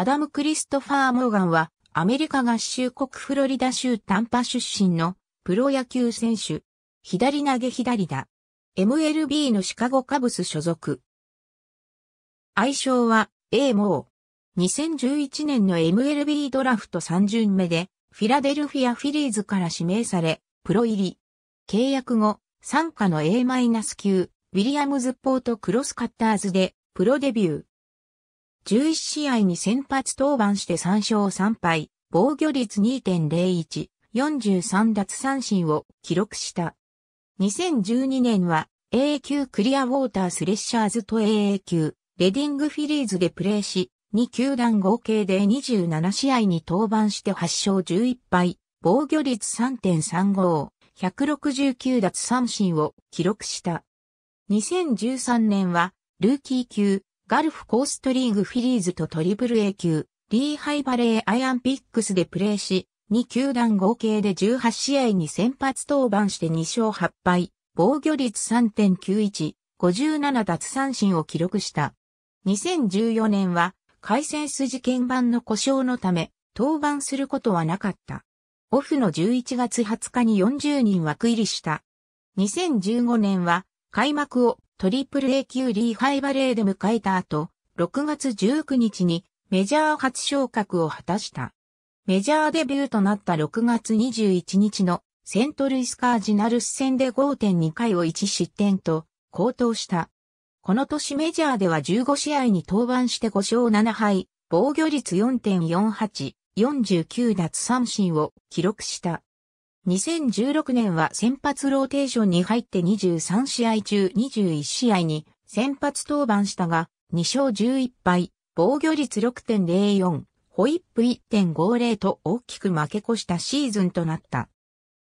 アダム・クリストファー・モーガンは、アメリカ合衆国フロリダ州タンパ出身のプロ野球選手。左投げ左だ。MLB のシカゴカブス所属。愛称は A モー。2011年の MLB ドラフト3巡目で、フィラデルフィア・フィリーズから指名され、プロ入り。契約後、参加の A- マイナス級、ウィリアムズ・ポート・クロスカッターズで、プロデビュー。11試合に先発登板して3勝3敗、防御率2.01、43奪三振を記録した。2012年は AA 級クリアウォータースレッシャーズと AA 級レディングフィリーズでプレーし、2球団合計で27試合に登板して8勝11敗、防御率3.35、169奪三振を記録した。2013年はルーキー級ガルフコーストリーグフィリーズとトリプル A 級、リーハイバレーアイアンピックスでプレーし、2球団合計で18試合に先発登板して2勝8敗、防御率3.91、57奪三振を記録した。2014年は、回線筋鍵盤の故障のため、登板することはなかった。オフの11月20日に40人枠入りした。2015年は、開幕をトリプル A 級リーハイバレーで迎えた後、6月19日にメジャー初昇格を果たした。メジャーデビューとなった6月21日のセントルイスカージナルス戦で5.2回を1失点と高騰した。この年メジャーでは15試合に登板して5勝7敗、防御率4.48、49奪三振を記録した。2016年は先発ローテーションに入って23試合中21試合に先発登板したが、2勝11敗、防御率6.04、ホイップ1.50と大きく負け越したシーズンとなった。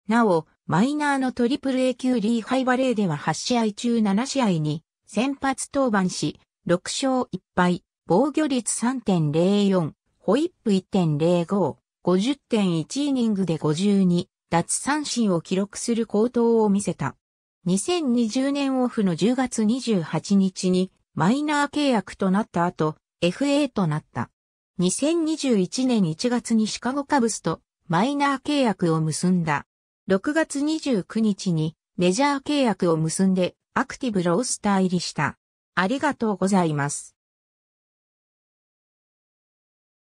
なお、マイナーのトリプル A 級リーハイバレーでは8試合中7試合に先発登板し、6勝1敗、防御率3.04、ホイップ1.05、50.1イニングで52、奪三振を記録する高騰を見せた。2020年オフの10月28日にマイナー契約となった後、FA となった。2021年1月にシカゴカブスとマイナー契約を結んだ。6月29日にメジャー契約を結んでアクティブロースター入りした。ありがとうございます。